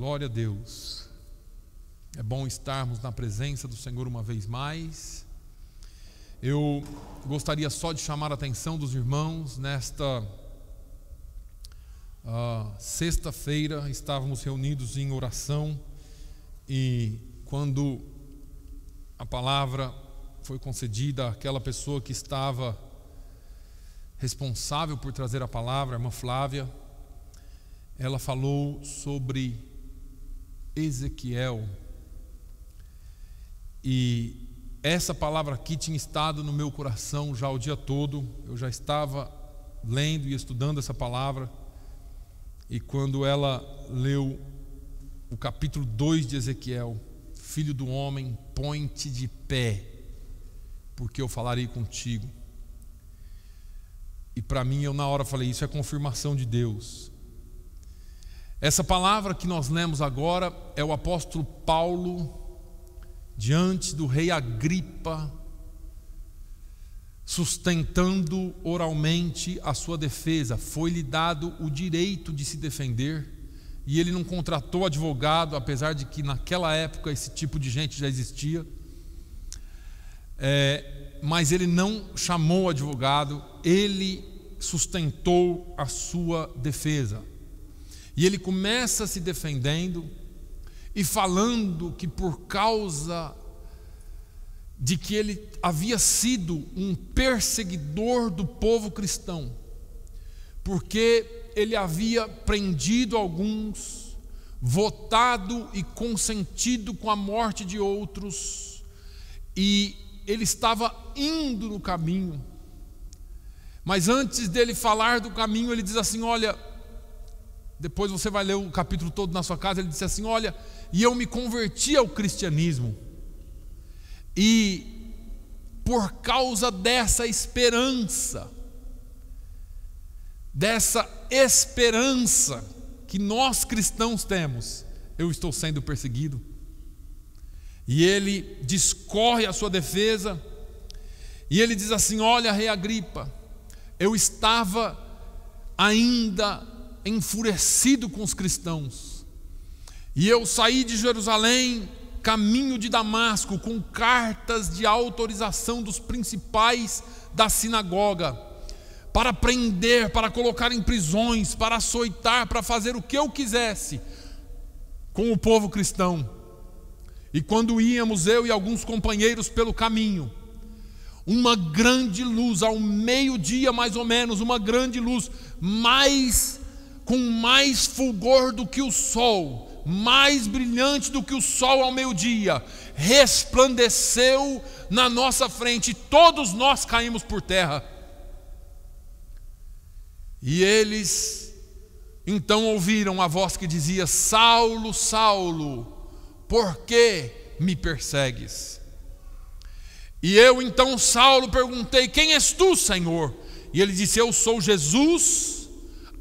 Glória a Deus. É bom estarmos na presença do Senhor uma vez mais. Eu gostaria só de chamar a atenção dos irmãos nesta uh, sexta-feira estávamos reunidos em oração e quando a palavra foi concedida àquela pessoa que estava responsável por trazer a palavra, a irmã Flávia, ela falou sobre Ezequiel. E essa palavra aqui tinha estado no meu coração já o dia todo, eu já estava lendo e estudando essa palavra. E quando ela leu o capítulo 2 de Ezequiel, filho do homem, põe-te de pé, porque eu falarei contigo. E para mim, eu na hora falei: Isso é confirmação de Deus. Essa palavra que nós lemos agora é o apóstolo Paulo diante do rei Agripa, sustentando oralmente a sua defesa. Foi-lhe dado o direito de se defender e ele não contratou advogado, apesar de que naquela época esse tipo de gente já existia. É, mas ele não chamou advogado, ele sustentou a sua defesa. E ele começa se defendendo e falando que por causa de que ele havia sido um perseguidor do povo cristão, porque ele havia prendido alguns, votado e consentido com a morte de outros, e ele estava indo no caminho. Mas antes dele falar do caminho, ele diz assim: Olha, depois você vai ler o capítulo todo na sua casa. Ele disse assim: Olha, e eu me converti ao cristianismo. E por causa dessa esperança, dessa esperança que nós cristãos temos, eu estou sendo perseguido. E ele discorre a sua defesa, e ele diz assim: Olha, rei Agripa, eu estava ainda enfurecido com os cristãos. E eu saí de Jerusalém, caminho de Damasco, com cartas de autorização dos principais da sinagoga, para prender, para colocar em prisões, para açoitar, para fazer o que eu quisesse com o povo cristão. E quando íamos eu e alguns companheiros pelo caminho, uma grande luz, ao meio-dia mais ou menos, uma grande luz, mais com mais fulgor do que o sol, mais brilhante do que o sol ao meio-dia, resplandeceu na nossa frente, todos nós caímos por terra. E eles então ouviram a voz que dizia: Saulo, Saulo, por que me persegues? E eu então, Saulo, perguntei: Quem és tu, Senhor? E ele disse: Eu sou Jesus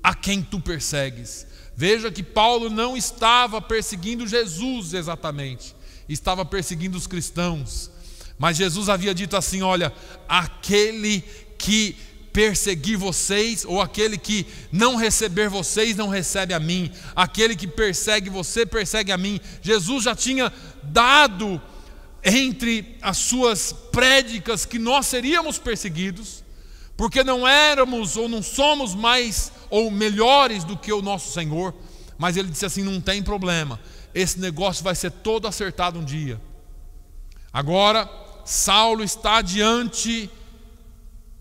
a quem tu persegues. Veja que Paulo não estava perseguindo Jesus exatamente, estava perseguindo os cristãos. Mas Jesus havia dito assim: Olha, aquele que perseguir vocês, ou aquele que não receber vocês, não recebe a mim, aquele que persegue você, persegue a mim. Jesus já tinha dado entre as suas prédicas que nós seríamos perseguidos, porque não éramos ou não somos mais ou melhores do que o nosso Senhor, mas ele disse assim: não tem problema, esse negócio vai ser todo acertado um dia. Agora, Saulo está diante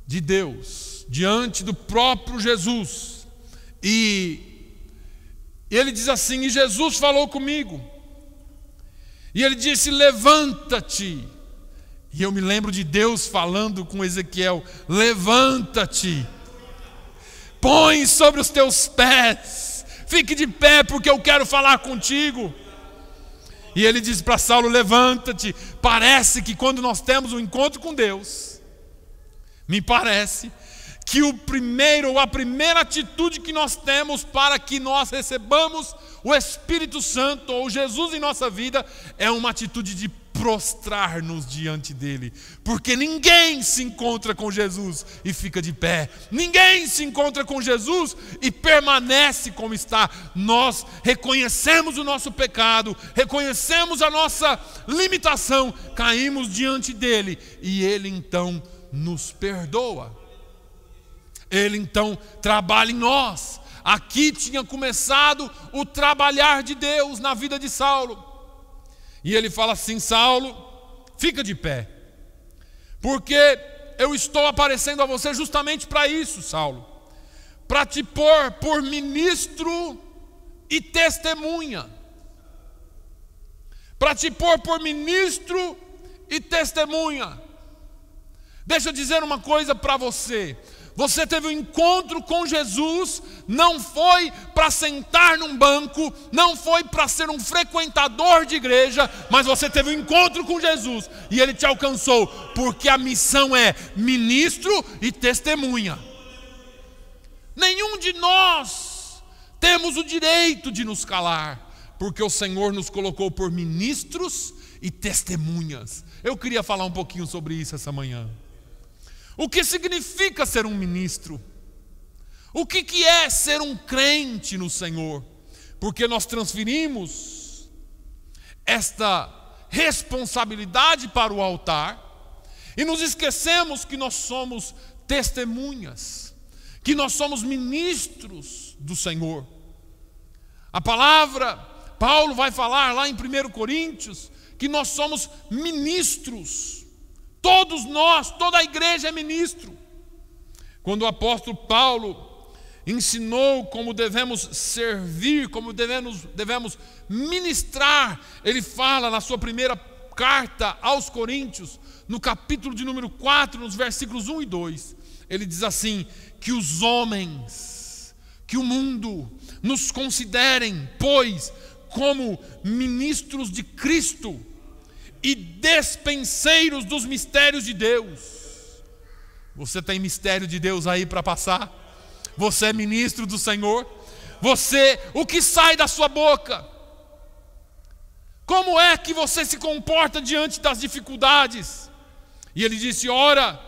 de Deus, diante do próprio Jesus, e ele diz assim: E Jesus falou comigo, e ele disse: Levanta-te. E eu me lembro de Deus falando com Ezequiel: Levanta-te põe sobre os teus pés, fique de pé, porque eu quero falar contigo. E ele diz para Saulo: Levanta-te. Parece que quando nós temos um encontro com Deus, me parece que o primeiro ou a primeira atitude que nós temos para que nós recebamos o Espírito Santo ou Jesus em nossa vida é uma atitude de prostrar-nos diante dele, porque ninguém se encontra com Jesus e fica de pé, ninguém se encontra com Jesus e permanece como está. Nós reconhecemos o nosso pecado, reconhecemos a nossa limitação, caímos diante dele e ele então nos perdoa. Ele então trabalha em nós. Aqui tinha começado o trabalhar de Deus na vida de Saulo e ele fala assim: Saulo, fica de pé, porque eu estou aparecendo a você justamente para isso, Saulo, para te pôr por ministro e testemunha, para te pôr por ministro e testemunha. Deixa eu dizer uma coisa para você: você teve um encontro com Jesus, não foi para sentar num banco, não foi para ser um frequentador de igreja, mas você teve um encontro com Jesus e ele te alcançou, porque a missão é ministro e testemunha. Nenhum de nós temos o direito de nos calar, porque o Senhor nos colocou por ministros e testemunhas. Eu queria falar um pouquinho sobre isso essa manhã. O que significa ser um ministro? O que, que é ser um crente no Senhor? Porque nós transferimos esta responsabilidade para o altar e nos esquecemos que nós somos testemunhas, que nós somos ministros do Senhor. A palavra, Paulo vai falar lá em 1 Coríntios, que nós somos ministros Todos nós, toda a igreja é ministro. Quando o apóstolo Paulo ensinou como devemos servir, como devemos, devemos ministrar, ele fala na sua primeira carta aos Coríntios, no capítulo de número 4, nos versículos 1 e 2, ele diz assim: Que os homens, que o mundo, nos considerem, pois, como ministros de Cristo, e despenseiros dos mistérios de Deus. Você tem mistério de Deus aí para passar? Você é ministro do Senhor? Você, o que sai da sua boca? Como é que você se comporta diante das dificuldades? E ele disse: Ora,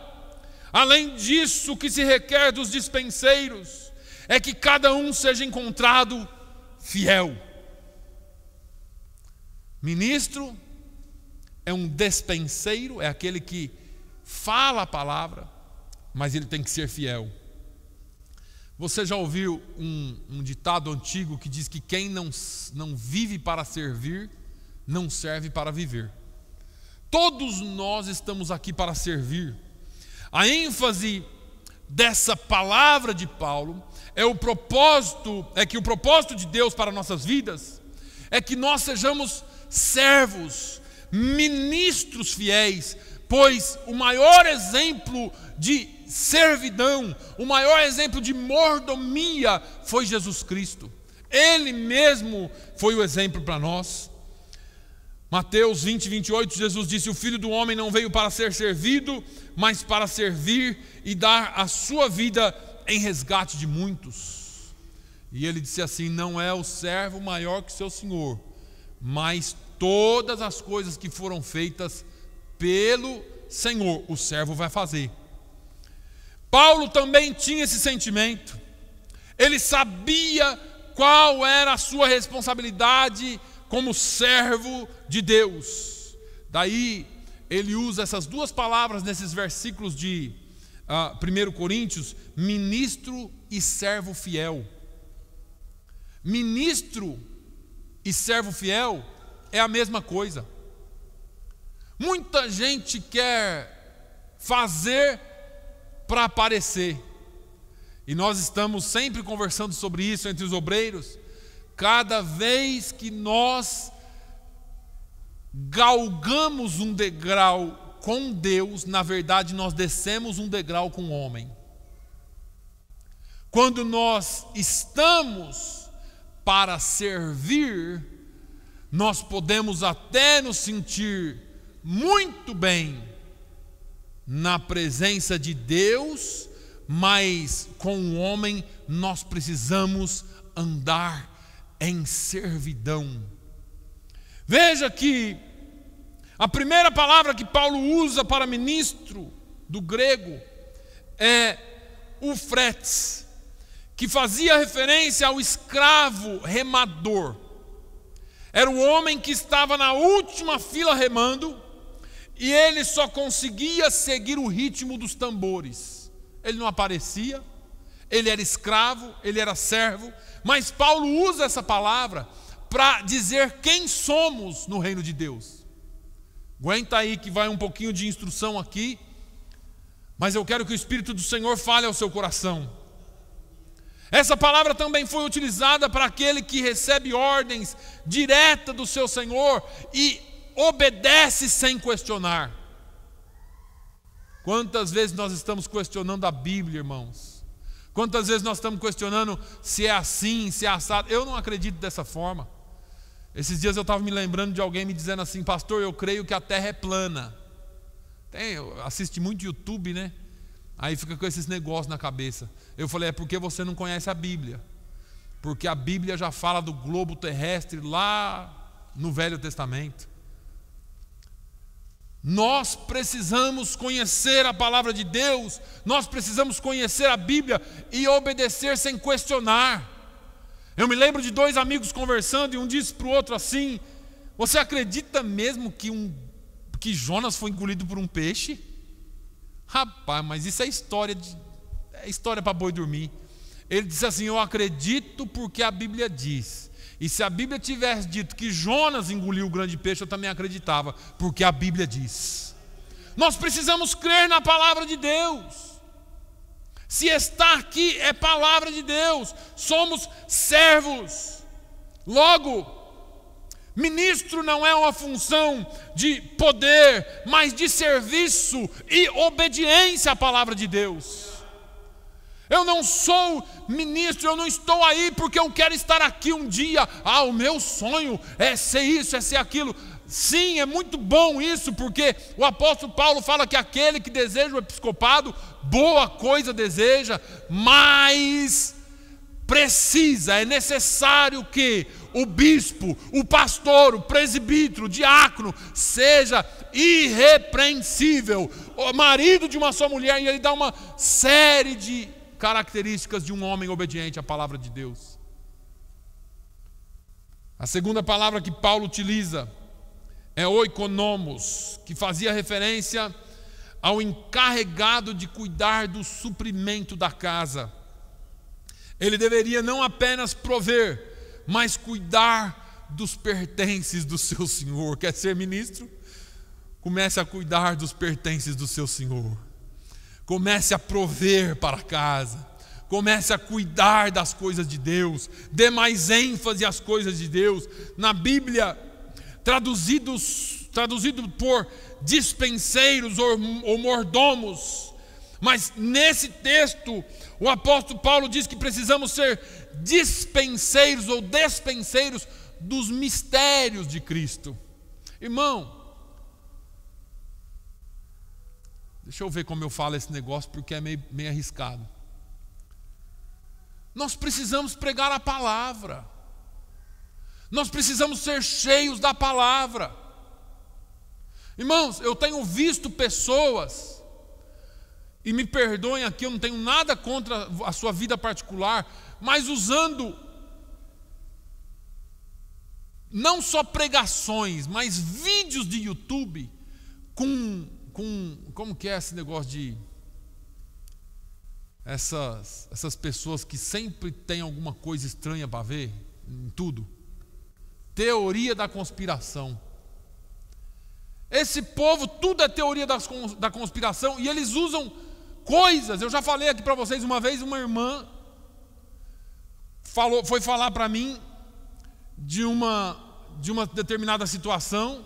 além disso, o que se requer dos dispenseiros é que cada um seja encontrado fiel. Ministro é um despenseiro, é aquele que fala a palavra, mas ele tem que ser fiel. Você já ouviu um, um, ditado antigo que diz que quem não, não vive para servir, não serve para viver. Todos nós estamos aqui para servir. A ênfase dessa palavra de Paulo é o propósito, é que o propósito de Deus para nossas vidas é que nós sejamos servos, ministros fiéis, pois o maior exemplo de servidão, o maior exemplo de mordomia foi Jesus Cristo. Ele mesmo foi o exemplo para nós. Mateus 20, 28, Jesus disse: O filho do homem não veio para ser servido, mas para servir e dar a sua vida em resgate de muitos. E ele disse assim: Não é o servo maior que seu senhor, mas todas as coisas que foram feitas pelo Senhor, o servo vai fazer. Paulo também tinha esse sentimento, ele sabia qual era a sua responsabilidade como servo de Deus. Daí ele usa essas duas palavras nesses versículos de uh, ah, 1 Coríntios: ministro e servo fiel. Ministro e servo fiel é a mesma coisa. Muita gente quer fazer para aparecer. E nós estamos sempre conversando sobre isso entre os obreiros. Cada vez que nós galgamos um degrau com Deus, na verdade nós descemos um degrau com o homem. Quando nós estamos para servir, nós podemos até nos sentir muito bem na presença de Deus, mas com o homem nós precisamos andar em servidão. Veja que a primeira palavra que Paulo usa para ministro do grego é o fretes, que fazia referência ao escravo remador. Era o homem que estava na última fila remando e ele só conseguia seguir o ritmo dos tambores. Ele não aparecia, ele era escravo, ele era servo, mas Paulo usa essa palavra para dizer quem somos no reino de Deus. Aguenta aí que vai um pouquinho de instrução aqui, mas eu quero que o Espírito do Senhor fale ao seu coração. Essa palavra também foi utilizada para aquele que recebe ordens direta do seu Senhor e obedece sem questionar. Quantas vezes nós estamos questionando a Bíblia, irmãos? Quantas vezes nós estamos questionando se é assim, se é assado? Eu não acredito dessa forma. Esses dias eu estava me lembrando de alguém me dizendo assim, pastor, eu creio que a terra é plana. Tem, assiste muito YouTube, né? Aí fica com esses negócios na cabeça. Eu falei: é porque você não conhece a Bíblia. Porque a Bíblia já fala do globo terrestre lá no Velho Testamento. Nós precisamos conhecer a palavra de Deus, nós precisamos conhecer a Bíblia e obedecer sem questionar. Eu me lembro de dois amigos conversando e um disse para o outro assim: Você acredita mesmo que, um, que Jonas foi engolido por um peixe? Rapaz, mas isso é história de, é história para boi dormir. Ele disse assim: Eu acredito porque a Bíblia diz. E se a Bíblia tivesse dito que Jonas engoliu o grande peixe, eu também acreditava, porque a Bíblia diz. Nós precisamos crer na palavra de Deus. Se está aqui é palavra de Deus, somos servos. Logo, Ministro não é uma função de poder, mas de serviço e obediência à palavra de Deus. Eu não sou ministro, eu não estou aí porque eu quero estar aqui um dia. Ah, o meu sonho é ser isso, é ser aquilo. Sim, é muito bom isso, porque o apóstolo Paulo fala que aquele que deseja o episcopado, boa coisa deseja, mas precisa, é necessário que o bispo, o pastor, o presbítero, o diácono, seja irrepreensível, o marido de uma só mulher, e ele dá uma série de características de um homem obediente à palavra de Deus. A segunda palavra que Paulo utiliza é oikonomos, que fazia referência ao encarregado de cuidar do suprimento da casa. Ele deveria não apenas prover, mas cuidar dos pertences do seu Senhor. Quer ser ministro? Comece a cuidar dos pertences do seu Senhor. Comece a prover para casa. Comece a cuidar das coisas de Deus. Dê mais ênfase às coisas de Deus. Na Bíblia, traduzidos, traduzido por dispenseiros ou, ou mordomos. Mas nesse texto, o apóstolo Paulo diz que precisamos ser dispenseiros ou despenseiros dos mistérios de Cristo. Irmão, deixa eu ver como eu falo esse negócio, porque é meio, meio arriscado. Nós precisamos pregar a palavra, nós precisamos ser cheios da palavra. Irmãos, eu tenho visto pessoas e me perdoem aqui, eu não tenho nada contra a sua vida particular, mas usando não só pregações, mas vídeos de YouTube com, com como que é esse negócio de essas, essas pessoas que sempre tem alguma coisa estranha para ver em tudo. Teoria da conspiração. Esse povo, tudo é teoria das, da conspiração e eles usam coisas. Eu já falei aqui para vocês uma vez, uma irmã falou, foi falar para mim de uma, de uma determinada situação,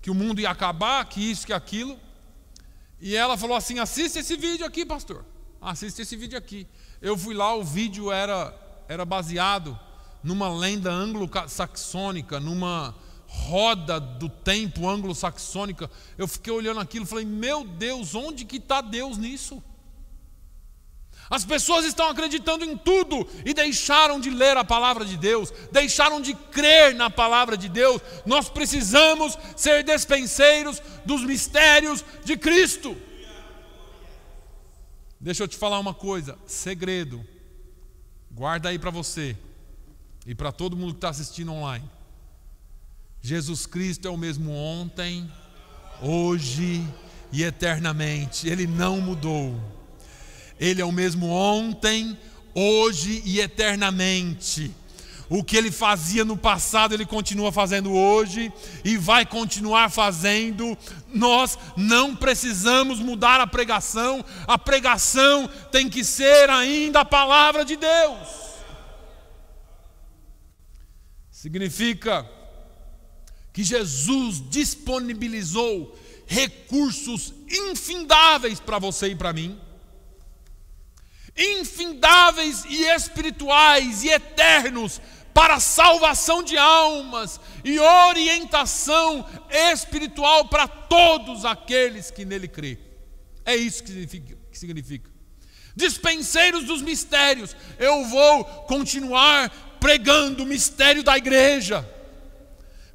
que o mundo ia acabar, que isso, que aquilo. E ela falou assim: assiste esse vídeo aqui, pastor. Assiste esse vídeo aqui. Eu fui lá, o vídeo era, era baseado numa lenda anglo-saxônica, numa roda do tempo anglo-saxônica. Eu fiquei olhando aquilo e falei: meu Deus, onde que está Deus nisso? As pessoas estão acreditando em tudo e deixaram de ler a palavra de Deus, deixaram de crer na palavra de Deus. Nós precisamos ser despenseiros dos mistérios de Cristo. Deixa eu te falar uma coisa, segredo. Guarda aí para você e para todo mundo que está assistindo online. Jesus Cristo é o mesmo ontem, hoje e eternamente. Ele não mudou. Ele é o mesmo ontem, hoje e eternamente. O que ele fazia no passado, ele continua fazendo hoje e vai continuar fazendo. Nós não precisamos mudar a pregação, a pregação tem que ser ainda a palavra de Deus. Significa que Jesus disponibilizou recursos infindáveis para você e para mim infindáveis e espirituais e eternos para salvação de almas e orientação espiritual para todos aqueles que nele crê. É isso que significa, que significa. Dispenseiros dos mistérios, eu vou continuar pregando o mistério da igreja.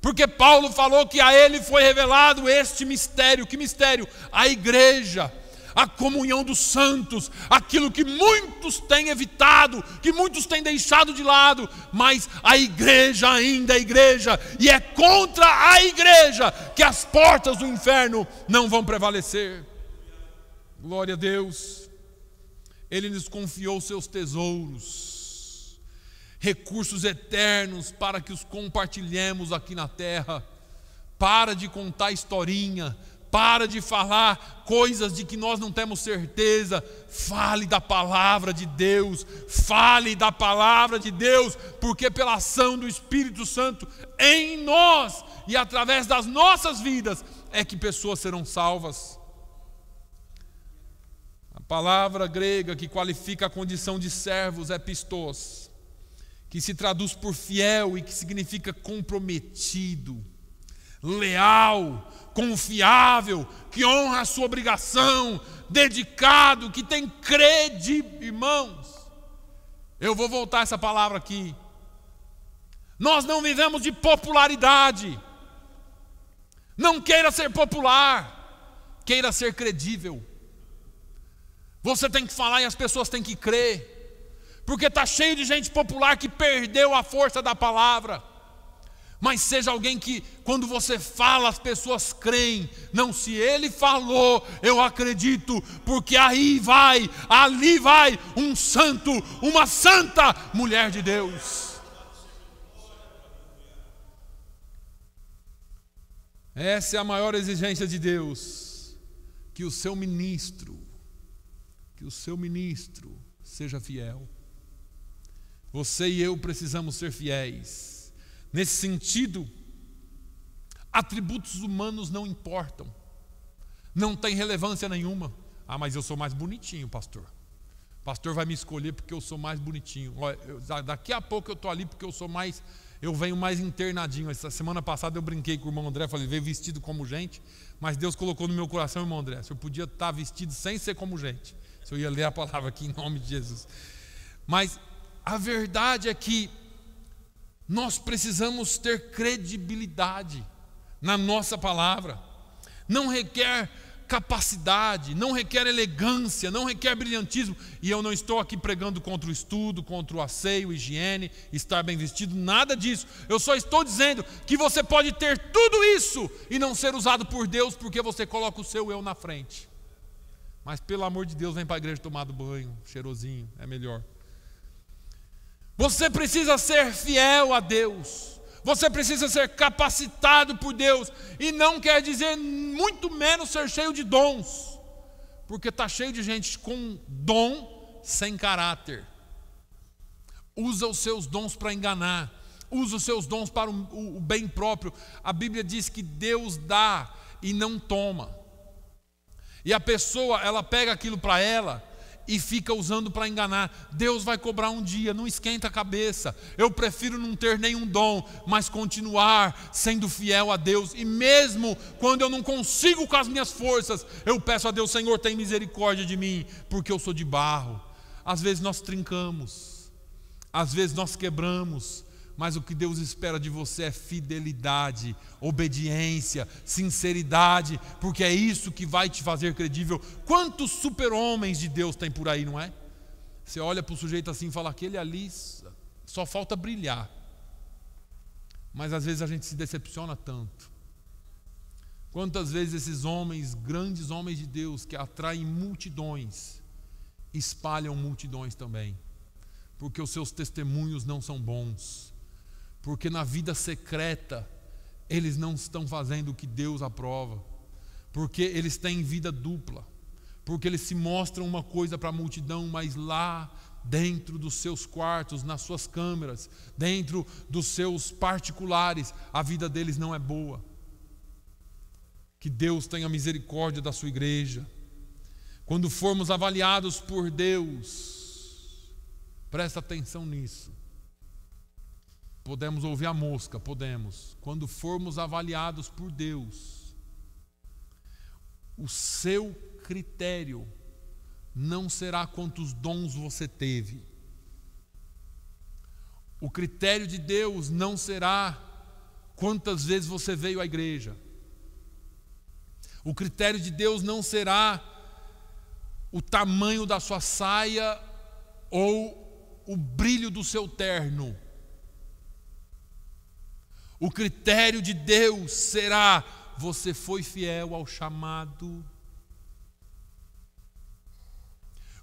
Porque Paulo falou que a ele foi revelado este mistério. Que mistério? A igreja a comunhão dos santos, aquilo que muitos têm evitado, que muitos têm deixado de lado, mas a igreja ainda é igreja, e é contra a igreja que as portas do inferno não vão prevalecer. Glória a Deus, Ele nos confiou seus tesouros, recursos eternos para que os compartilhemos aqui na terra. Para de contar historinha, para de falar coisas de que nós não temos certeza, fale da palavra de Deus, fale da palavra de Deus, porque pela ação do Espírito Santo em nós e através das nossas vidas é que pessoas serão salvas. A palavra grega que qualifica a condição de servos é pistos, que se traduz por fiel e que significa comprometido leal, confiável, que honra a sua obrigação, dedicado, que tem credibilidade, irmãos. Eu vou voltar essa palavra aqui. Nós não vivemos de popularidade. Não queira ser popular, queira ser credível. Você tem que falar e as pessoas têm que crer, porque está cheio de gente popular que perdeu a força da palavra mas seja alguém que, quando você fala, as pessoas creem. Não, se ele falou, eu acredito, porque aí vai, ali vai um santo, uma santa mulher de Deus. Essa é a maior exigência de Deus: que o seu ministro, que o seu ministro seja fiel. Você e eu precisamos ser fiéis Nesse sentido, atributos humanos não importam, não tem relevância nenhuma. Ah, mas eu sou mais bonitinho, pastor. Pastor vai me escolher porque eu sou mais bonitinho. Olha, eu, daqui a pouco eu estou ali porque eu sou mais, eu venho mais internadinho. Essa semana passada eu brinquei com o irmão André, falei, veio vestido como gente, mas Deus colocou no meu coração, irmão André, se eu podia estar tá vestido sem ser como gente. Se eu ia ler a palavra aqui em nome de Jesus. Mas a verdade é que nós precisamos ter credibilidade na nossa palavra. Não requer capacidade, não requer elegância, não requer brilhantismo. E eu não estou aqui pregando contra o estudo, contra o asseio, higiene, estar bem vestido, nada disso. Eu só estou dizendo que você pode ter tudo isso e não ser usado por Deus porque você coloca o seu eu na frente. Mas pelo amor de Deus, vem para a igreja tomar banho, cheirosinho, é melhor. Você precisa ser fiel a Deus. Você precisa ser capacitado por Deus. E não quer dizer muito menos ser cheio de dons. Porque está cheio de gente com dom sem caráter. Usa os seus dons para enganar. Usa os seus dons para o, o bem próprio. A Bíblia diz que Deus dá e não toma. E a pessoa, ela pega aquilo para ela e fica usando para enganar. Deus vai cobrar um dia, não esquenta a cabeça. Eu prefiro não ter nenhum dom, mas continuar sendo fiel a Deus. E mesmo quando eu não consigo com as minhas forças, eu peço a Deus, Senhor, tem misericórdia de mim, porque eu sou de barro. Às vezes nós trincamos, às vezes nós quebramos, mas o que Deus espera de você é fidelidade, obediência, sinceridade, porque é isso que vai te fazer credível. Quantos super-homens de Deus tem por aí, não é? Você olha para o sujeito assim e fala: aquele ali só falta brilhar. Mas às vezes a gente se decepciona tanto. Quantas vezes esses homens, grandes homens de Deus, que atraem multidões, espalham multidões também, porque os seus testemunhos não são bons porque na vida secreta eles não estão fazendo o que Deus aprova, porque eles têm vida dupla, porque eles se mostram uma coisa para a multidão, mas lá dentro dos seus quartos, nas suas câmeras, dentro dos seus particulares, a vida deles não é boa. Que Deus tenha misericórdia da sua igreja. Quando formos avaliados por Deus, presta atenção nisso Podemos ouvir a mosca, podemos. Quando formos avaliados por Deus, o seu critério não será quantos dons você teve. O critério de Deus não será quantas vezes você veio à igreja. O critério de Deus não será o tamanho da sua saia ou o brilho do seu terno. O critério de Deus será: você foi fiel ao chamado.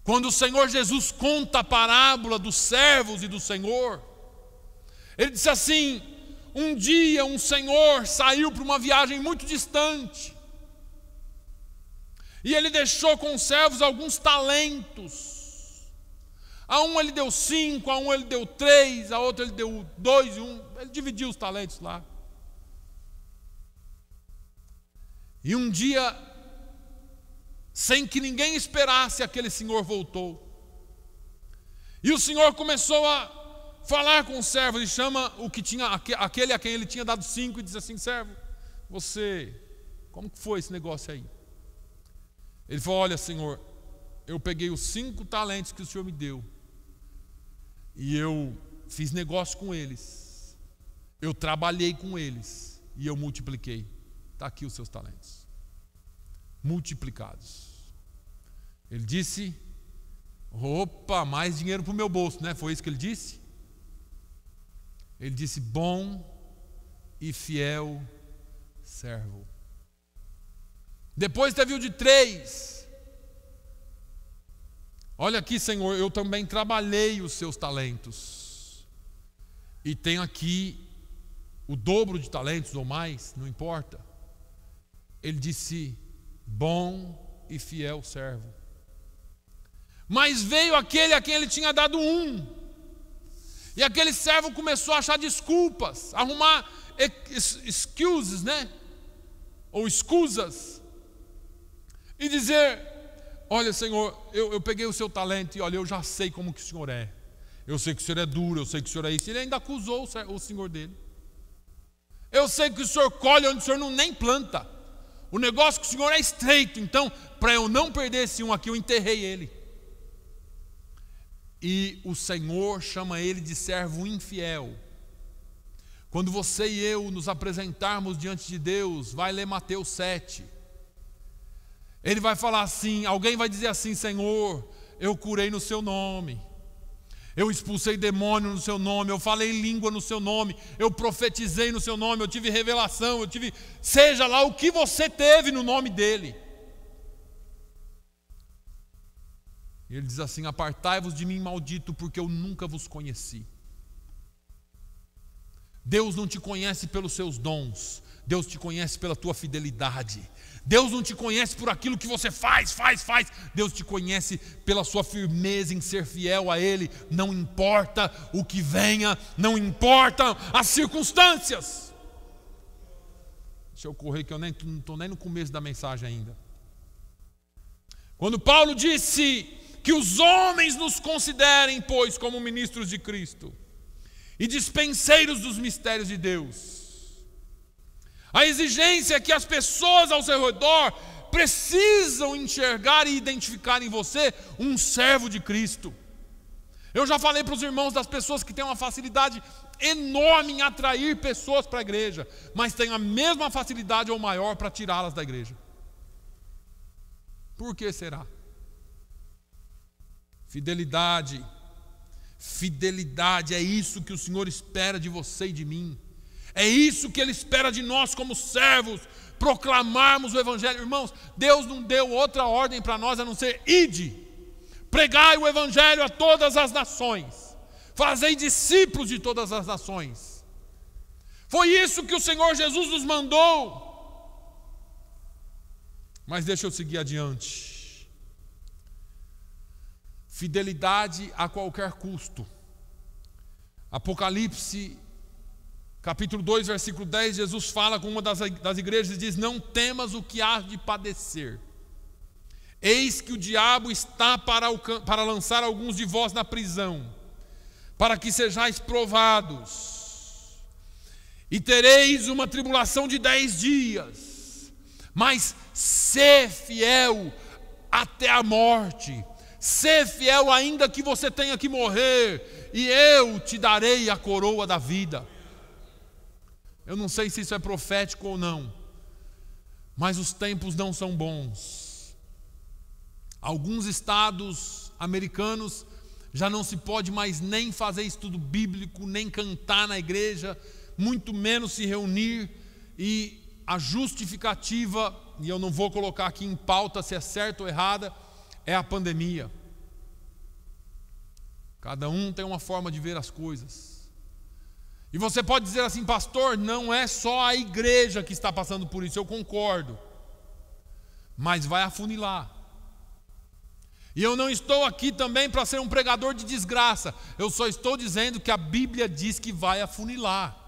Quando o Senhor Jesus conta a parábola dos servos e do Senhor, ele disse assim: Um dia um senhor saiu para uma viagem muito distante, e ele deixou com os servos alguns talentos. A um ele deu cinco, a um ele deu três, a outro ele deu dois e um. Ele dividiu os talentos lá. E um dia, sem que ninguém esperasse, aquele senhor voltou. E o senhor começou a falar com o servo, ele chama o que tinha, aquele a quem ele tinha dado cinco, e diz assim: servo, você, como que foi esse negócio aí? Ele falou: olha, senhor, eu peguei os cinco talentos que o Senhor me deu e eu fiz negócio com eles, eu trabalhei com eles e eu multipliquei. Está aqui os seus talentos multiplicados. Ele disse: opa, mais dinheiro para o meu bolso, né? Foi isso que ele disse? Ele disse: bom e fiel servo. Depois teve o de três. Olha aqui, Senhor, eu também trabalhei os seus talentos. E tenho aqui o dobro de talentos ou mais, não importa. Ele disse: Bom e fiel servo. Mas veio aquele a quem ele tinha dado um. E aquele servo começou a achar desculpas, arrumar excuses, né? Ou escusas. E dizer: Olha, Senhor, eu, eu peguei o seu talento e olha, eu já sei como que o Senhor é. Eu sei que o Senhor é duro, eu sei que o Senhor é isso. Ele ainda acusou o Senhor dele. Eu sei que o Senhor colhe onde o Senhor não nem planta. O negócio com o Senhor é estreito, então, para eu não perder esse um aqui, eu enterrei ele. E o Senhor chama ele de servo infiel. Quando você e eu nos apresentarmos diante de Deus, vai ler Mateus 7. Ele vai falar assim: alguém vai dizer assim, Senhor, eu curei no seu nome. Eu expulsei demônio no seu nome, eu falei língua no seu nome, eu profetizei no seu nome, eu tive revelação, eu tive, seja lá o que você teve no nome dele. E ele diz assim: Apartai-vos de mim, maldito, porque eu nunca vos conheci. Deus não te conhece pelos seus dons, Deus te conhece pela tua fidelidade, Deus não te conhece por aquilo que você faz, faz, faz. Deus te conhece pela sua firmeza em ser fiel a Ele. Não importa o que venha, não importa as circunstâncias. Deixa eu correr que eu nem não estou nem no começo da mensagem ainda. Quando Paulo disse que os homens nos considerem, pois, como ministros de Cristo e dispenseiros dos mistérios de Deus a exigência é que as pessoas ao seu redor precisam enxergar e identificar em você um servo de Cristo. Eu já falei para os irmãos das pessoas que têm uma facilidade enorme em atrair pessoas para a igreja, mas têm a mesma facilidade ou maior para tirá-las da igreja. Por que será? Fidelidade, fidelidade é isso que o Senhor espera de você e de mim. É isso que Ele espera de nós como servos, proclamarmos o Evangelho. Irmãos, Deus não deu outra ordem para nós a não ser ide, pregai o Evangelho a todas as nações, fazei discípulos de todas as nações. Foi isso que o Senhor Jesus nos mandou. Mas deixa eu seguir adiante. Fidelidade a qualquer custo. Apocalipse capítulo 2, versículo 10, Jesus fala com uma das, igrejas e diz: Não temas o que há de padecer. Eis que o diabo está para, para lançar alguns de vós na prisão, para que sejais provados. E tereis uma tribulação de dez dias, mas se fiel até a morte, se fiel ainda que você tenha que morrer, e eu te darei a coroa da vida. Eu não sei se isso é profético ou não, mas os tempos não são bons. Alguns estados americanos já não se pode mais nem fazer estudo bíblico, nem cantar na igreja, muito menos se reunir, e a justificativa, e eu não vou colocar aqui em pauta se é certa ou errada, é a pandemia. Cada um tem uma forma de ver as coisas. E você pode dizer assim, pastor, não é só a igreja que está passando por isso, eu concordo. Mas vai afunilar. E eu não estou aqui também para ser um pregador de desgraça. Eu só estou dizendo que a Bíblia diz que vai afunilar.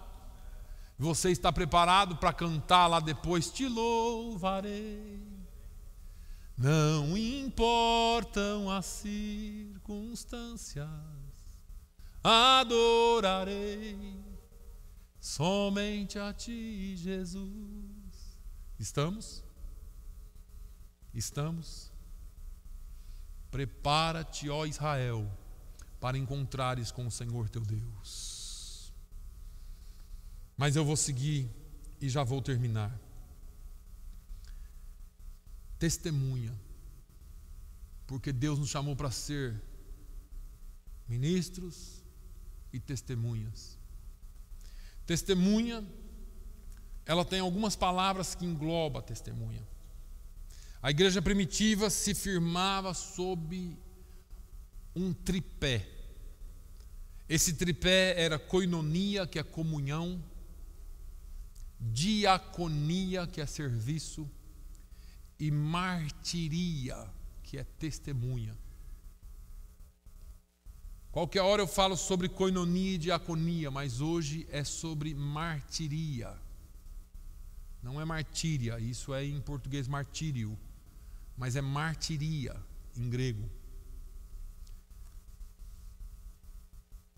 Você está preparado para cantar lá depois? Te louvarei. Não importam as circunstâncias, adorarei Somente a ti, Jesus. Estamos? Estamos? Prepara-te, ó Israel, para encontrares com o Senhor teu Deus. Mas eu vou seguir e já vou terminar. Testemunha, porque Deus nos chamou para ser ministros e testemunhas. Testemunha, ela tem algumas palavras que engloba a testemunha. A igreja primitiva se firmava sob um tripé. Esse tripé era coinonia, que é comunhão, diaconia, que é serviço, e martiria, que é testemunha. Qualquer hora eu falo sobre coinonia e diaconia, mas hoje é sobre martiria. Não é martíria, isso é em português martírio, mas é martiria em grego.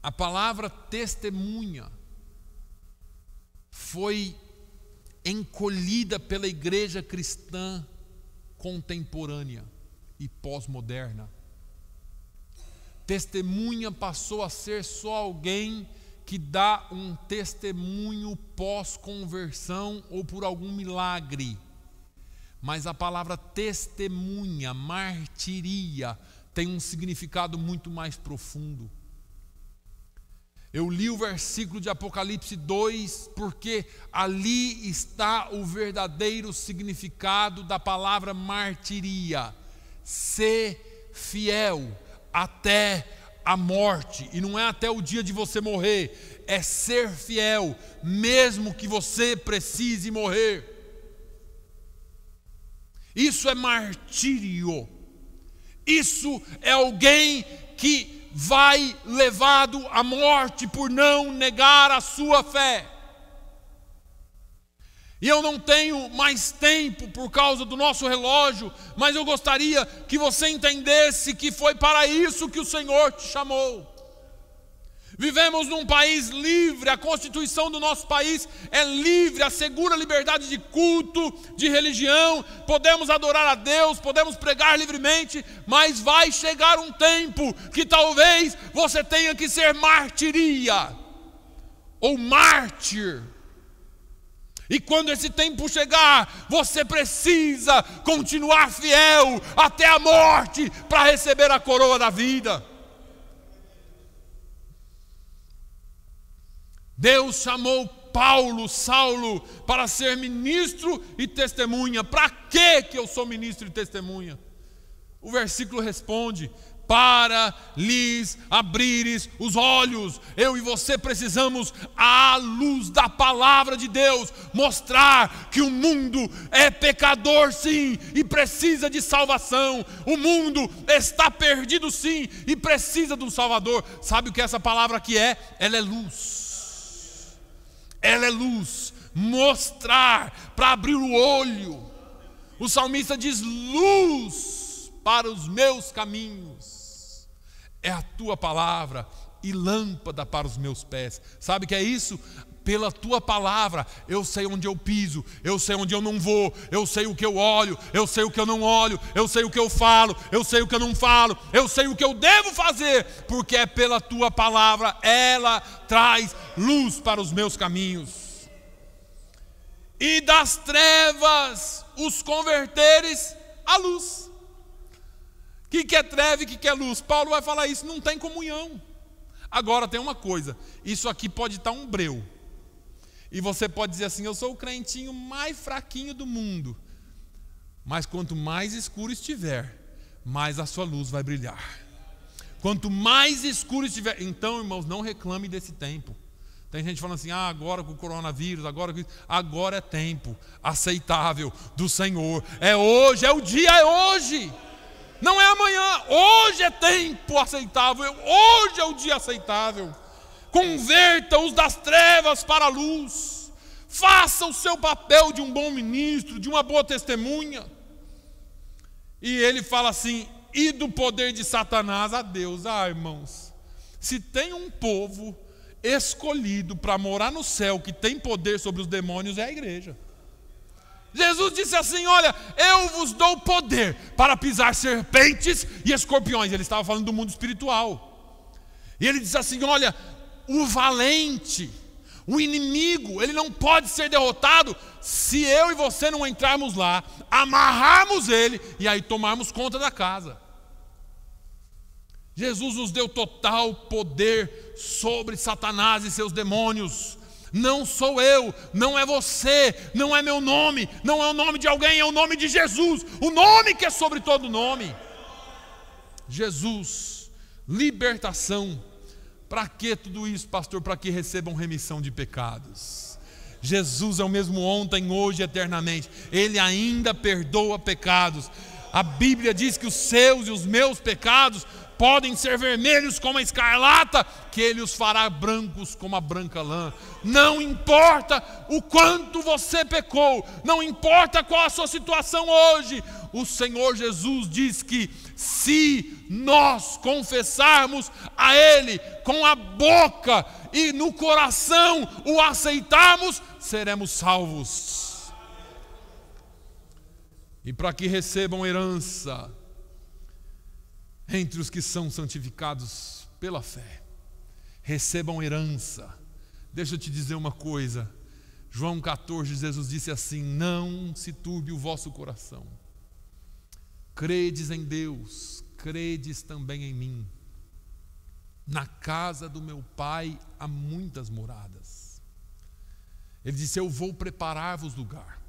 A palavra testemunha foi encolhida pela igreja cristã contemporânea e pós-moderna. Testemunha passou a ser só alguém que dá um testemunho pós-conversão ou por algum milagre. Mas a palavra testemunha, martiria, tem um significado muito mais profundo. Eu li o versículo de Apocalipse 2, porque ali está o verdadeiro significado da palavra martiria. Ser fiel até a morte, e não é até o dia de você morrer, é ser fiel, mesmo que você precise morrer. Isso é martírio, isso é alguém que vai levado à morte por não negar a sua fé. E eu não tenho mais tempo por causa do nosso relógio, mas eu gostaria que você entendesse que foi para isso que o Senhor te chamou. Vivemos num país livre, a constituição do nosso país é livre, assegura a liberdade de culto, de religião, podemos adorar a Deus, podemos pregar livremente, mas vai chegar um tempo que talvez você tenha que ser martiria ou mártir e quando esse tempo chegar, você precisa continuar fiel até a morte para receber a coroa da vida. Deus chamou Paulo, Saulo, para ser ministro e testemunha. Para que eu sou ministro e testemunha? O versículo responde: para lhes abrires os olhos. Eu e você precisamos, à luz da palavra de Deus, mostrar que o mundo é pecador, sim, e precisa de salvação. O mundo está perdido, sim, e precisa de um Salvador. Sabe o que essa palavra aqui é? Ela é luz. Ela é luz. Mostrar para abrir o olho. O salmista diz: luz para os meus caminhos é a tua palavra e lâmpada para os meus pés. Sabe que é isso? Pela tua palavra, eu sei onde eu piso, eu sei onde eu não vou, eu sei o que eu olho, eu sei o que eu não olho, eu sei o que eu falo, eu sei o que eu não falo, eu sei o que eu devo fazer, porque é pela tua palavra, ela traz luz para os meus caminhos. E das trevas os converteres à luz que quer treve, que quer luz. Paulo vai falar isso, não tem comunhão. Agora tem uma coisa, isso aqui pode estar tá um breu. E você pode dizer assim: eu sou o crentinho mais fraquinho do mundo. Mas quanto mais escuro estiver, mais a sua luz vai brilhar. Quanto mais escuro estiver, então, irmãos, não reclame desse tempo. Tem gente falando assim: ah, agora com o coronavírus, agora Agora é tempo aceitável do Senhor. É hoje, é o dia, é hoje. Não é amanhã, hoje é tempo aceitável, hoje é o dia aceitável. Converta-os das trevas para a luz. Faça o seu papel de um bom ministro, de uma boa testemunha. E ele fala assim: e do poder de Satanás a Deus. Ah, irmãos, se tem um povo escolhido para morar no céu que tem poder sobre os demônios, é a igreja. Jesus disse assim: Olha, eu vos dou poder para pisar serpentes e escorpiões. Ele estava falando do mundo espiritual. E ele disse assim: Olha, o valente, o inimigo, ele não pode ser derrotado se eu e você não entrarmos lá, amarrarmos ele e aí tomarmos conta da casa. Jesus nos deu total poder sobre Satanás e seus demônios. Não sou eu, não é você, não é meu nome, não é o nome de alguém, é o nome de Jesus, o nome que é sobre todo nome. Jesus, libertação. Para que tudo isso, pastor? Para que recebam remissão de pecados. Jesus é o mesmo ontem, hoje, eternamente. Ele ainda perdoa pecados. A Bíblia diz que os seus e os meus pecados podem ser vermelhos como a escarlata, que ele os fará brancos como a branca lã. Não importa o quanto você pecou, não importa qual a sua situação hoje, o Senhor Jesus diz que se nós confessarmos a Ele com a boca e no coração o aceitarmos, seremos salvos. E para que recebam herança, entre os que são santificados pela fé. Recebam herança. Deixa eu te dizer uma coisa. João 14, Jesus disse assim: Não se turbe o vosso coração. Credes em Deus, credes também em mim. Na casa do meu pai há muitas moradas. Ele disse: Eu vou preparar-vos lugar.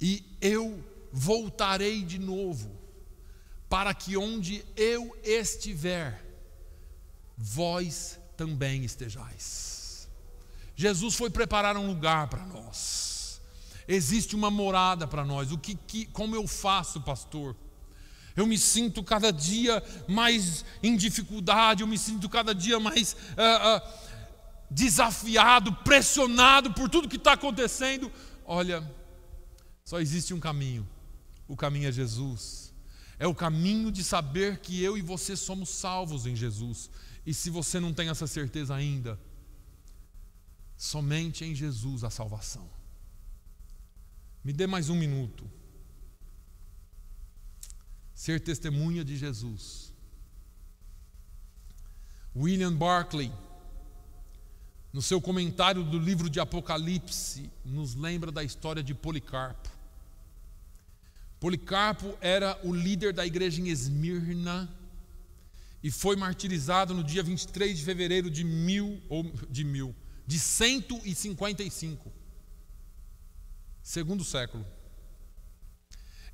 E eu voltarei de novo para que onde eu estiver, vós também estejais. Jesus foi preparar um lugar para nós. Existe uma morada para nós. O que, que como eu faço, pastor? Eu me sinto cada dia mais em dificuldade, eu me sinto cada dia mais ah, ah, desafiado, pressionado por tudo que está acontecendo. Olha, só existe um caminho: o caminho é Jesus. É o caminho de saber que eu e você somos salvos em Jesus. E se você não tem essa certeza ainda, somente em Jesus a salvação. Me dê mais um minuto. Ser testemunha de Jesus. William Barclay, no seu comentário do livro de Apocalipse, nos lembra da história de Policarpo. Policarpo era o líder da igreja em Esmirna e foi martirizado no dia 23 de fevereiro de mil, ou de mil, de 155, segundo século.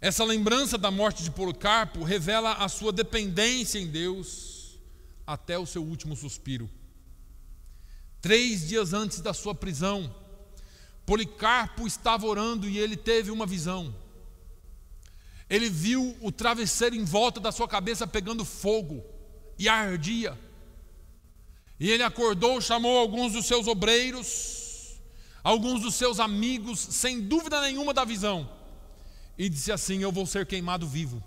Essa lembrança da morte de Policarpo revela a sua dependência em Deus até o seu último suspiro. Três dias antes da sua prisão, Policarpo estava orando e ele teve uma visão. Ele viu o travesseiro em volta da sua cabeça pegando fogo e ardia. E ele acordou, chamou alguns dos seus obreiros, alguns dos seus amigos, sem dúvida nenhuma da visão, e disse assim: Eu vou ser queimado vivo.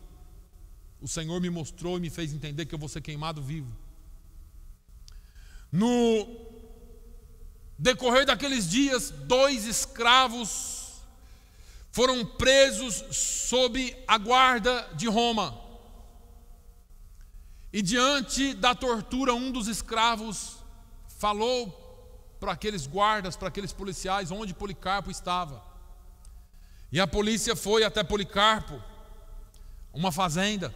O Senhor me mostrou e me fez entender que eu vou ser queimado vivo. No decorrer daqueles dias, dois escravos foram presos sob a guarda de Roma. E diante da tortura, um dos escravos falou para aqueles guardas, para aqueles policiais, onde Policarpo estava. E a polícia foi até Policarpo, uma fazenda.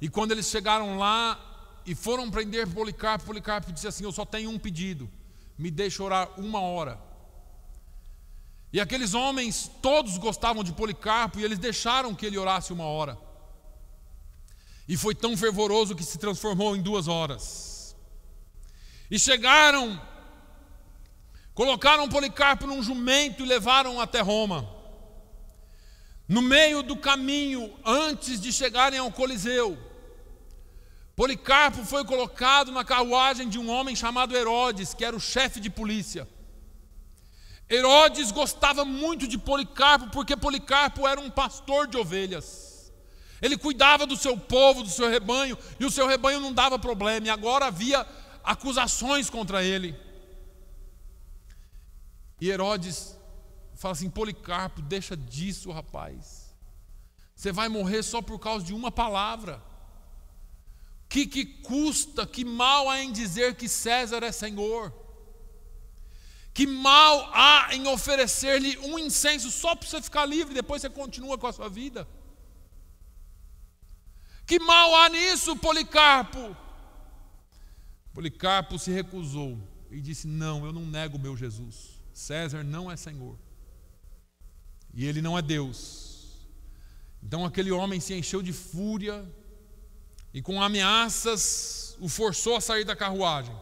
E quando eles chegaram lá e foram prender Policarpo, Policarpo disse assim: Eu só tenho um pedido, me deixe orar uma hora. E aqueles homens todos gostavam de Policarpo e eles deixaram que ele orasse uma hora. E foi tão fervoroso que se transformou em duas horas. E chegaram, colocaram Policarpo num jumento e levaram até Roma. No meio do caminho, antes de chegarem ao Coliseu, Policarpo foi colocado na carruagem de um homem chamado Herodes, que era o chefe de polícia. Herodes gostava muito de Policarpo, porque Policarpo era um pastor de ovelhas. Ele cuidava do seu povo, do seu rebanho, e o seu rebanho não dava problema, e agora havia acusações contra ele. E Herodes fala assim: Policarpo, deixa disso, rapaz. Você vai morrer só por causa de uma palavra. Que que custa, que mal há em dizer que César é Senhor? Que mal há em oferecer-lhe um incenso só para você ficar livre, depois você continua com a sua vida. Que mal há nisso, Policarpo? Policarpo se recusou e disse: Não, eu não nego o meu Jesus. César não é Senhor. E ele não é Deus. Então aquele homem se encheu de fúria e com ameaças o forçou a sair da carruagem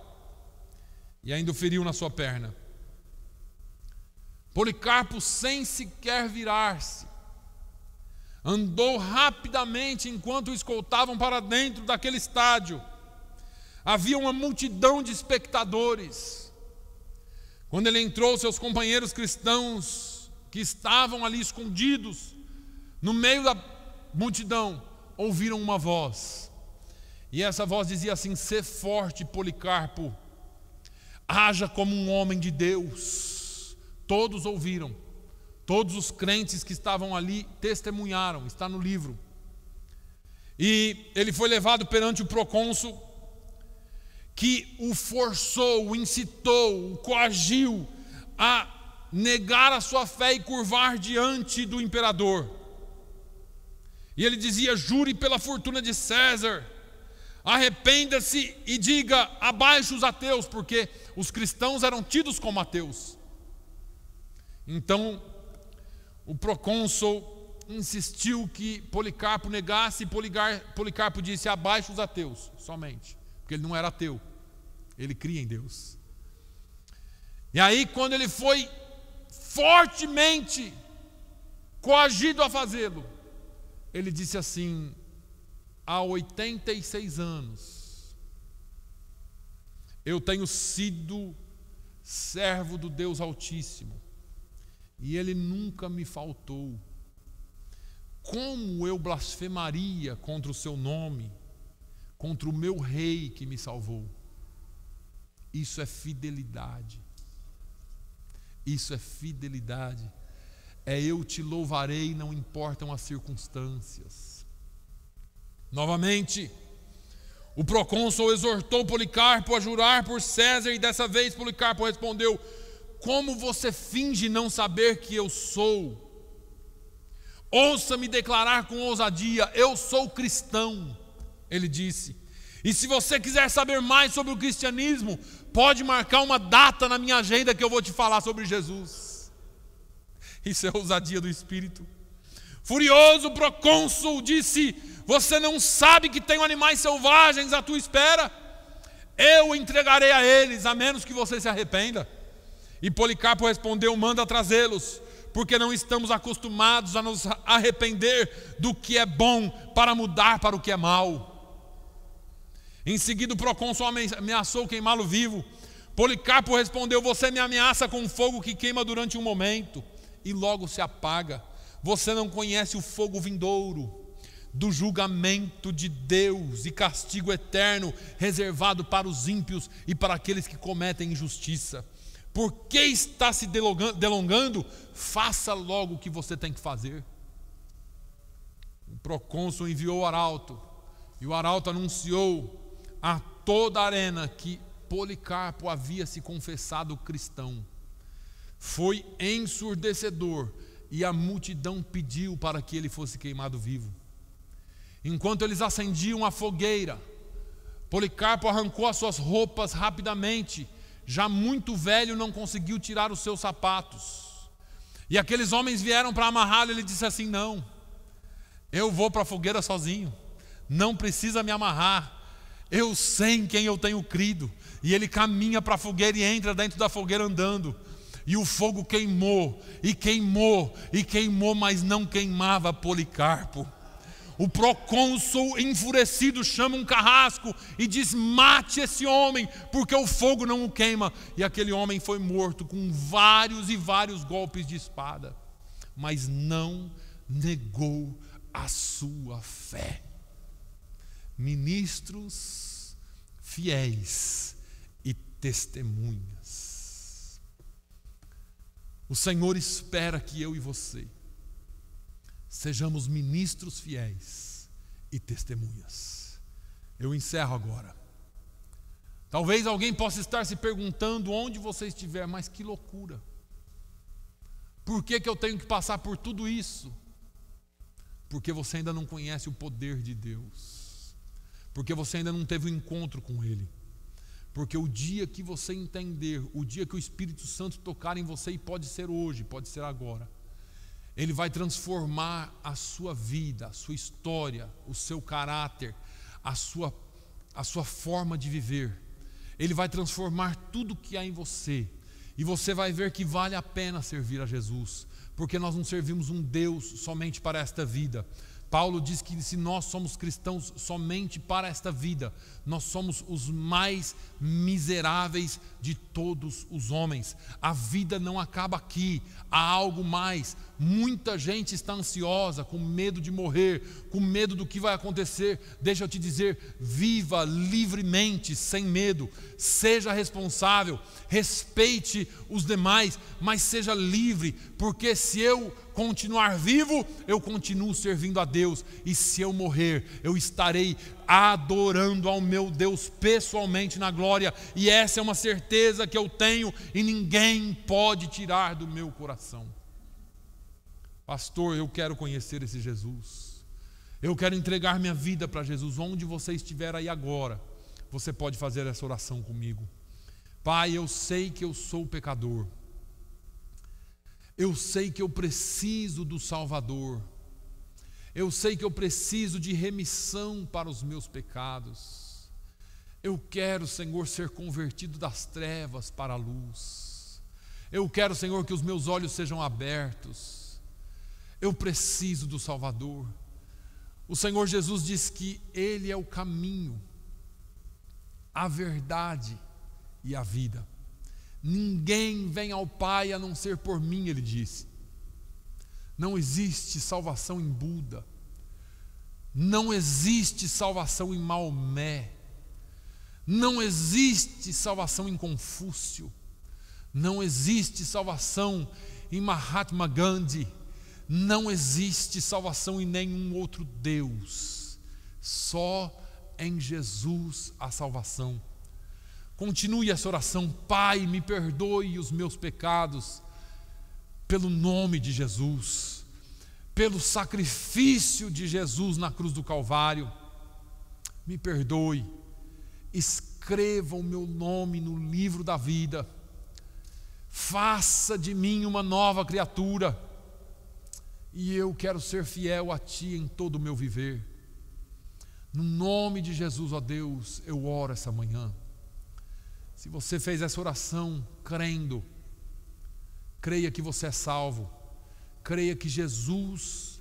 e ainda o feriu na sua perna. Policarpo, sem sequer virar-se, andou rapidamente enquanto o escoltavam para dentro daquele estádio. Havia uma multidão de espectadores. Quando ele entrou, seus companheiros cristãos que estavam ali escondidos no meio da multidão ouviram uma voz. E essa voz dizia assim: Ser forte, Policarpo, haja como um homem de Deus. Todos ouviram. Todos os crentes que estavam ali testemunharam, está no livro. E ele foi levado perante o procônsul, que o forçou, o incitou, o coagiu a negar a sua fé e curvar diante do imperador. E ele dizia: Jure pela fortuna de César, arrependa-se e diga abaixo os ateus, porque os cristãos eram tidos como ateus. Então, o procônsul insistiu que Policarpo negasse, e Policarpo disse: abaixo os ateus, somente, porque ele não era ateu, ele cria em Deus. E aí, quando ele foi fortemente coagido a fazê-lo, ele disse assim: há 86 anos, eu tenho sido servo do Deus Altíssimo e ele nunca me faltou. Como eu blasfemaria contra o seu nome, contra o meu rei que me salvou? Isso é fidelidade. Isso é fidelidade. É eu te louvarei, não importam as circunstâncias. Novamente, o procônsul exortou Policarpo a jurar por César, e dessa vez Policarpo respondeu: como você finge não saber que eu sou? Ouça-me declarar com ousadia: Eu sou cristão, ele disse. E se você quiser saber mais sobre o cristianismo, pode marcar uma data na minha agenda que eu vou te falar sobre Jesus. Isso é ousadia do espírito. Furioso, o procônsul disse: Você não sabe que tenho animais selvagens à tua espera? Eu entregarei a eles, a menos que você se arrependa. E Policarpo respondeu: manda trazê-los, porque não estamos acostumados a nos arrepender do que é bom para mudar para o que é mal. Em seguida, o procônsul ameaçou queimá-lo vivo. Policarpo respondeu: Você me ameaça com fogo que queima durante um momento e logo se apaga. Você não conhece o fogo vindouro do julgamento de Deus e castigo eterno reservado para os ímpios e para aqueles que cometem injustiça. Por que está se delongando, Faça logo o que você tem que fazer. O procônsul enviou o arauto, e o arauto anunciou a toda a arena que Policarpo havia se confessado cristão. Foi ensurdecedor, e a multidão pediu para que ele fosse queimado vivo. Enquanto eles acendiam a fogueira, Policarpo arrancou as suas roupas rapidamente já muito velho, não conseguiu tirar os seus sapatos. E aqueles homens vieram para amarrá-lo, ele disse assim: Não, eu vou para a fogueira sozinho, não precisa me amarrar, eu sei em quem eu tenho crido. E ele caminha para a fogueira e entra dentro da fogueira andando. E o fogo queimou, e queimou, e queimou, mas não queimava Policarpo. O procônsul enfurecido chama um carrasco e diz: Mate esse homem, porque o fogo não o queima. E aquele homem foi morto com vários e vários golpes de espada, mas não negou a sua fé. Ministros fiéis e testemunhas. O Senhor espera que eu e você sejamos ministros fiéis e testemunhas. Eu encerro agora. Talvez alguém possa estar se perguntando onde você estiver, mas que loucura. Por que, que eu tenho que passar por tudo isso? Porque você ainda não conhece o poder de Deus, porque você ainda não teve o um encontro com Ele. Porque o dia que você entender, o dia que o Espírito Santo tocar em você, e pode ser hoje, pode ser agora ele vai transformar a sua vida, a sua história, o seu caráter, a sua, a sua forma de viver. Ele vai transformar tudo que há em você. E você vai ver que vale a pena servir a Jesus, porque nós não servimos um Deus somente para esta vida. Paulo diz que se nós somos cristãos somente para esta vida, nós somos os mais miseráveis de todos os homens. A vida não acaba aqui, há algo mais. Muita gente está ansiosa, com medo de morrer, com medo do que vai acontecer. Deixa eu te dizer: viva livremente, sem medo, seja responsável, respeite os demais, mas seja livre, porque se eu continuar vivo, eu continuo servindo a Deus, e se eu morrer, eu estarei adorando ao meu Deus pessoalmente na glória, e essa é uma certeza que eu tenho e ninguém pode tirar do meu coração. Pastor, eu quero conhecer esse Jesus. Eu quero entregar minha vida para Jesus. Onde você estiver aí agora, você pode fazer essa oração comigo. Pai, eu sei que eu sou pecador. Eu sei que eu preciso do Salvador. Eu sei que eu preciso de remissão para os meus pecados. Eu quero, Senhor, ser convertido das trevas para a luz. Eu quero, Senhor, que os meus olhos sejam abertos. Eu preciso do Salvador. O Senhor Jesus diz que Ele é o caminho, a verdade e a vida. Ninguém vem ao Pai a não ser por mim, Ele disse. Não existe salvação em Buda. Não existe salvação em Maomé. Não existe salvação em Confúcio. Não existe salvação em Mahatma Gandhi. Não existe salvação em nenhum outro Deus. Só em Jesus a salvação. Continue essa oração, Pai, me perdoe os meus pecados pelo nome de Jesus, pelo sacrifício de Jesus na cruz do Calvário. Me perdoe, escreva o meu nome no livro da vida, faça de mim uma nova criatura, e eu quero ser fiel a Ti em todo o meu viver. No nome de Jesus, ó Deus, eu oro essa manhã. Se você fez essa oração crendo, Creia que você é salvo. Creia que Jesus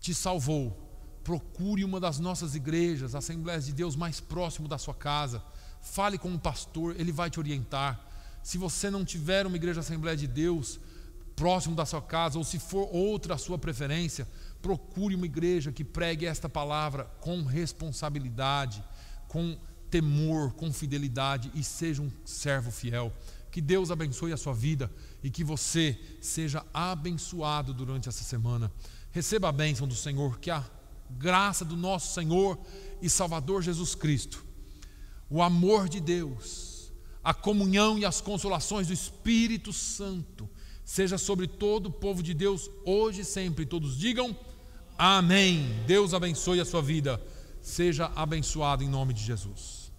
te salvou. Procure uma das nossas igrejas, Assembleias de Deus mais próximo da sua casa. Fale com o um pastor, ele vai te orientar. Se você não tiver uma igreja Assembleia de Deus próximo da sua casa, ou se for outra a sua preferência, procure uma igreja que pregue esta palavra com responsabilidade, com temor, com fidelidade e seja um servo fiel. Que Deus abençoe a sua vida e que você seja abençoado durante essa semana. Receba a bênção do Senhor, que a graça do nosso Senhor e Salvador Jesus Cristo, o amor de Deus, a comunhão e as consolações do Espírito Santo seja sobre todo o povo de Deus hoje e sempre. Todos digam amém. Deus abençoe a sua vida. Seja abençoado em nome de Jesus.